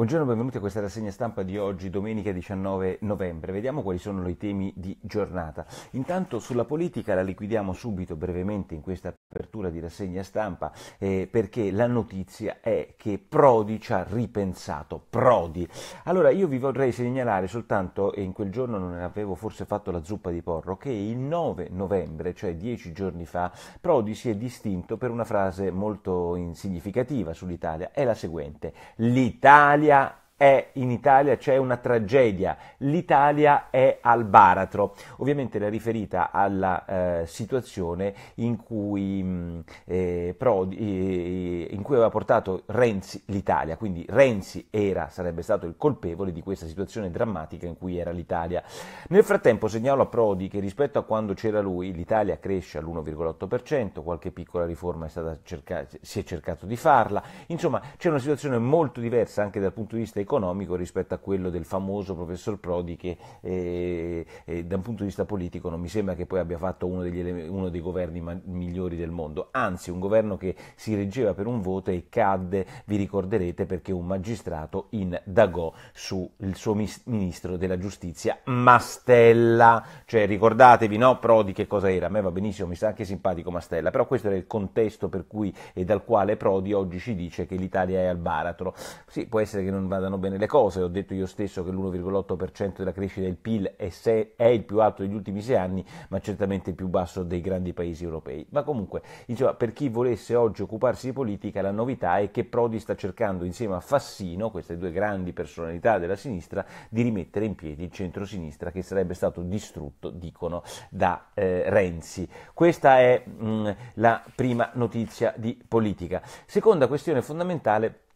Buongiorno, benvenuti a questa rassegna stampa di oggi, domenica 19 novembre. Vediamo quali sono i temi di giornata. Intanto sulla politica la liquidiamo subito brevemente in questa apertura di rassegna stampa eh, perché la notizia è che Prodi ci ha ripensato, Prodi. Allora io vi vorrei segnalare soltanto, e in quel giorno non avevo forse fatto la zuppa di porro, che il 9 novembre, cioè dieci giorni fa, Prodi si è distinto per una frase molto insignificativa sull'Italia, è la seguente, l'Italia è in Italia c'è una tragedia, l'Italia è al baratro. Ovviamente era riferita alla eh, situazione in cui, mh, mm, eh, Prodi, eh, eh, in cui, aveva portato Renzi l'Italia, quindi Renzi era, sarebbe stato il colpevole di questa situazione drammatica in cui era l'Italia. Nel frattempo segnalo a Prodi che rispetto a quando c'era lui l'Italia cresce all'1,8%, qualche piccola riforma è cerca- si è cercato di farla, insomma c'è una situazione molto diversa anche dal punto di vista economico economico rispetto a quello del famoso professor Prodi che eh, eh, da un punto di vista politico non mi sembra che poi abbia fatto uno, ele- uno dei governi ma- migliori del mondo, anzi un governo che si reggeva per un voto e cadde, vi ricorderete, perché un magistrato indagò sul suo mis- ministro della giustizia Mastella, cioè ricordatevi no Prodi che cosa era, a me va benissimo, mi sta anche simpatico Mastella, però questo era il contesto per cui e dal quale Prodi oggi ci dice che l'Italia è al baratro, sì può essere che non vadano bene le cose, ho detto io stesso che l'1,8% della crescita del PIL è, se- è, il più alto degli ultimi sei anni, ma certamente il più basso dei grandi paesi europei. Ma comunque, diceva, per chi volesse oggi occuparsi di politica, la novità è che Prodi sta cercando insieme a Fassino, queste due grandi personalità della sinistra, di rimettere in piedi il centro-sinistra che sarebbe stato distrutto, dicono, da eh, Renzi. Questa è mh, la prima notizia di politica. Seconda questione fondamentale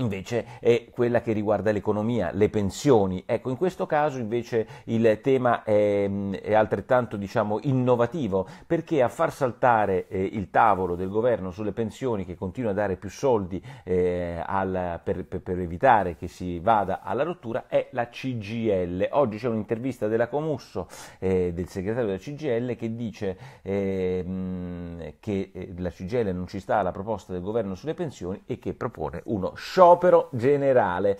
invece è quella che riguarda l'economia, le pensioni. Ecco, in questo caso invece il tema è, è altrettanto diciamo, innovativo perché a far saltare eh, il tavolo del governo sulle pensioni che continua a dare più soldi eh, al, per, per, per, evitare che si vada alla rottura è la CGL. Oggi c'è un'intervista della Comusso, eh, del segretario della CGL, che dice ehm, che eh, la CGL non ci sta alla proposta del governo sulle pensioni e che propone uno shock sciopero generale.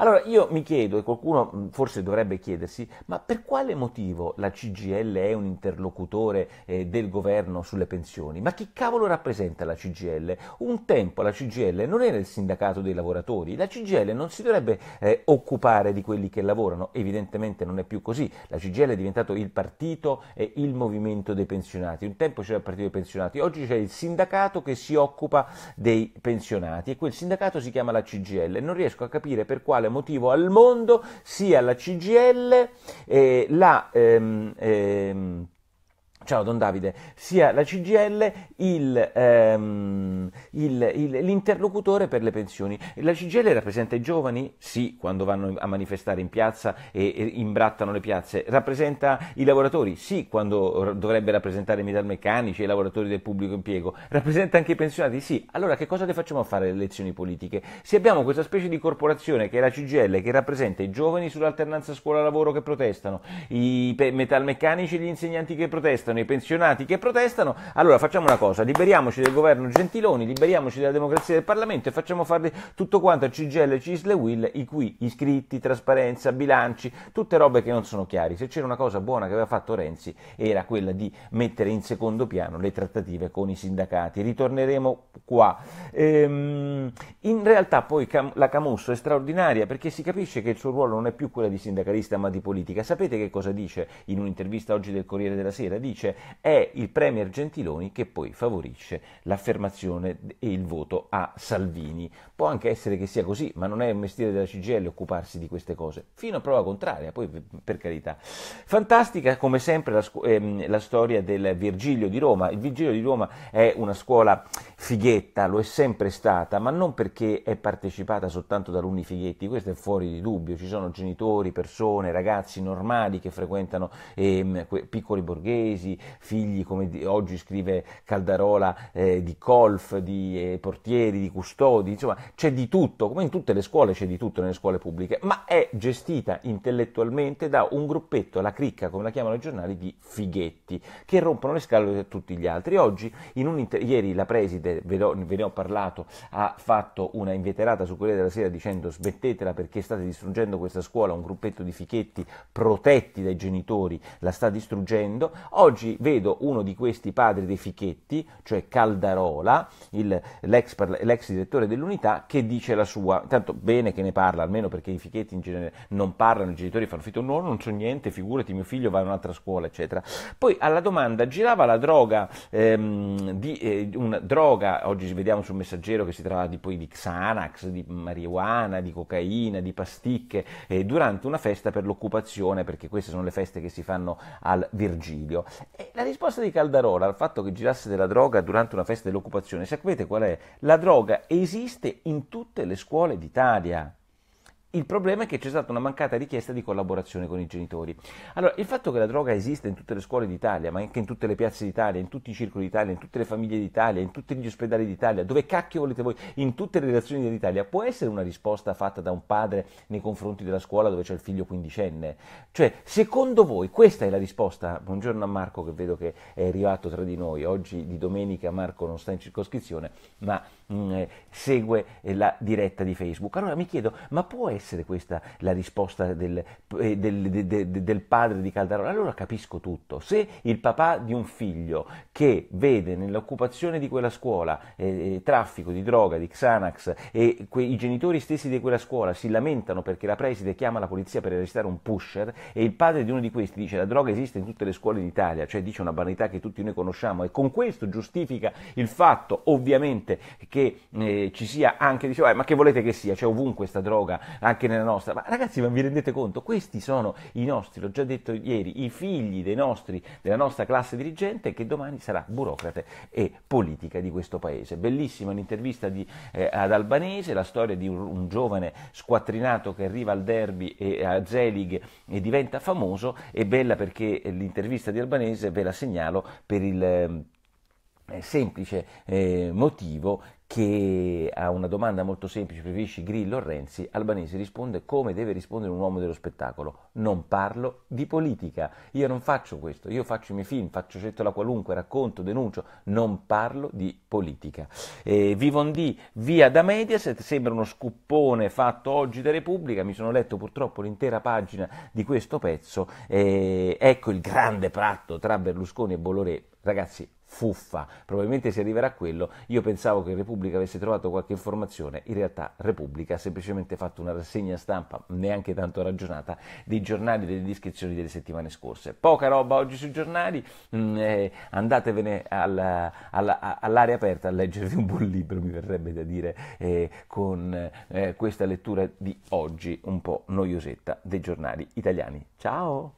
Allora io mi chiedo, e qualcuno mm, forse dovrebbe chiedersi, ma per quale motivo la CGL è un interlocutore eh, del governo sulle pensioni? Ma che cavolo rappresenta la CGL? Un tempo la CGL non era il sindacato dei lavoratori, la CGL non si dovrebbe eh, occupare di quelli che lavorano, evidentemente non è più così, la CGL è diventato il partito e il movimento dei pensionati, un tempo c'era il partito dei pensionati, oggi c'è il sindacato che si occupa dei pensionati e quel sindacato si chiama la CGL. Non riesco a capire per quale motivo al mondo sia la CGL eh, la... Ehm, ehm, ciao Don Davide, sia la CGL il, ehm, il, il, l'interlocutore per le pensioni. La CGL rappresenta i giovani? Sì, quando vanno a manifestare in piazza e, e imbrattano le piazze. Rappresenta i lavoratori? Sì, quando dovrebbe rappresentare i metalmeccanici e i lavoratori del pubblico impiego. Rappresenta anche i pensionati? Sì. Allora che cosa le facciamo a fare le elezioni politiche? Se abbiamo questa specie di corporazione che è la CGL che rappresenta i giovani sull'alternanza scuola-lavoro che protestano, i pe- metalmeccanici e gli insegnanti che protestano, i pensionati che protestano, allora facciamo una cosa, liberiamoci del governo Gentiloni, liberiamoci della democrazia del Parlamento e facciamo fare tutto quanto a CGL, e Will, i cui iscritti, trasparenza, bilanci, tutte robe che non sono chiari. Se c'era una cosa buona che aveva fatto Renzi era quella di mettere in secondo piano le trattative con i sindacati. Ritorneremo qua. Ehm, in realtà poi Cam- la Camusso è straordinaria perché si capisce che il suo ruolo non è più quello di sindacalista ma di politica. Sapete che cosa dice in un'intervista oggi del Corriere della Sera? Dice favorisce, è il Premier Gentiloni che poi favorisce l'affermazione e il voto a Salvini. Può anche essere che sia così, ma non è un mestiere della CGL occuparsi di queste cose, fino a prova contraria, poi per carità. Fantastica come sempre la, ehm, la storia del Virgilio di Roma. Il Virgilio di Roma è una scuola fighetta, lo è sempre stata, ma non perché è partecipata soltanto da alunni Fighetti, questo è fuori di dubbio, ci sono genitori, persone, ragazzi normali che frequentano ehm, piccoli borghesi, figli, come di, oggi scrive Caldarola, eh, di colf, di eh, portieri, di custodi, insomma c'è di tutto, come in tutte le scuole c'è di tutto nelle scuole pubbliche, ma è gestita intellettualmente da un gruppetto, la cricca come la chiamano i giornali, di fighetti, che rompono le scale a tutti gli altri. Oggi, inter- ieri la preside, ve, lo, ve ne ho parlato, ha fatto una inveterata su Corriere della Sera dicendo smettetela perché state distruggendo questa scuola, un gruppetto di fichetti protetti dai genitori la sta distruggendo. Oggi oggi vedo uno di questi padri dei fichetti, cioè Caldarola, il, l'ex, l'ex, direttore dell'unità, che dice la sua. Tanto bene che ne parla, almeno perché i fichetti in genere non parlano, i genitori fanno fito, no, non so niente, figurati, mio figlio va in un'altra scuola, eccetera. Poi alla domanda girava la droga, ehm, di, eh, una droga, oggi vediamo sul messaggero che si trova di, poi di Xanax, di marijuana, di cocaina, di pasticche, eh, durante una festa per l'occupazione, perché queste sono le feste che si fanno al Virgilio. E eh, la risposta di Caldarola al fatto che girasse della droga durante una festa dell'occupazione, sapete qual è? La droga esiste in tutte le scuole d'Italia. Il problema è che c'è stata una mancata richiesta di collaborazione con i genitori. Allora, il fatto che la droga esista in tutte le scuole d'Italia, ma anche in tutte le piazze d'Italia, in tutti i circoli d'Italia, in tutte le famiglie d'Italia, in tutti gli ospedali d'Italia, dove cacchio volete voi, in tutte le relazioni dell'Italia, può essere una risposta fatta da un padre nei confronti della scuola dove c'è il figlio quindicenne? Cioè, secondo voi questa è la risposta? Buongiorno a Marco che vedo che è arrivato tra di noi. Oggi di domenica Marco non sta in circoscrizione, ma Mm, eh, segue eh, la diretta di Facebook. Allora mi chiedo, ma può essere questa la risposta del, eh, del, del padre di Caldarola? Allora capisco tutto. Se il papà di un figlio che vede nell'occupazione di quella scuola eh, eh, traffico di droga, di Xanax e que- i genitori stessi di quella scuola si lamentano perché la preside chiama la polizia per arrestare un pusher e il padre di uno di questi dice la droga esiste in tutte le scuole d'Italia, cioè dice una banalità che tutti noi conosciamo e con questo giustifica il fatto ovviamente che che eh, ci sia anche, dicevo, ma che volete che sia, c'è cioè, ovunque questa droga, anche nella nostra, ma ragazzi ma vi rendete conto, questi sono i nostri, l'ho già detto ieri, i figli nostri, della nostra classe dirigente che domani sarà burocrate e politica di questo paese. Bellissima l'intervista di, eh, ad Albanese, la storia di un, un, giovane squattrinato che arriva al derby e a Zelig e diventa famoso, è bella perché l'intervista di Albanese ve la segnalo per il eh, semplice eh, motivo che a una domanda molto semplice, preferisci Grillo o Renzi, Albanese risponde come deve rispondere un uomo dello spettacolo, non parlo di politica, io non faccio questo, io faccio i miei film, faccio scettola qualunque, racconto, denuncio, non parlo di politica. Eh, Vivondi via da Mediaset, sembra uno scuppone fatto oggi da Repubblica, mi sono letto purtroppo l'intera pagina di questo pezzo, eh, ecco il grande patto tra Berlusconi e Bolloré, Ragazzi, fuffa, probabilmente si arriverà a quello. Io pensavo che Repubblica avesse trovato qualche informazione, in realtà Repubblica ha semplicemente fatto una rassegna stampa, neanche tanto ragionata, dei giornali delle descrizioni delle settimane scorse. Poca roba oggi sui giornali, mm, eh, andatevene alla, alla, all'aria aperta a leggervi un buon libro, mi verrebbe da dire, eh, con eh, questa lettura di oggi un po' noiosetta dei giornali italiani. Ciao!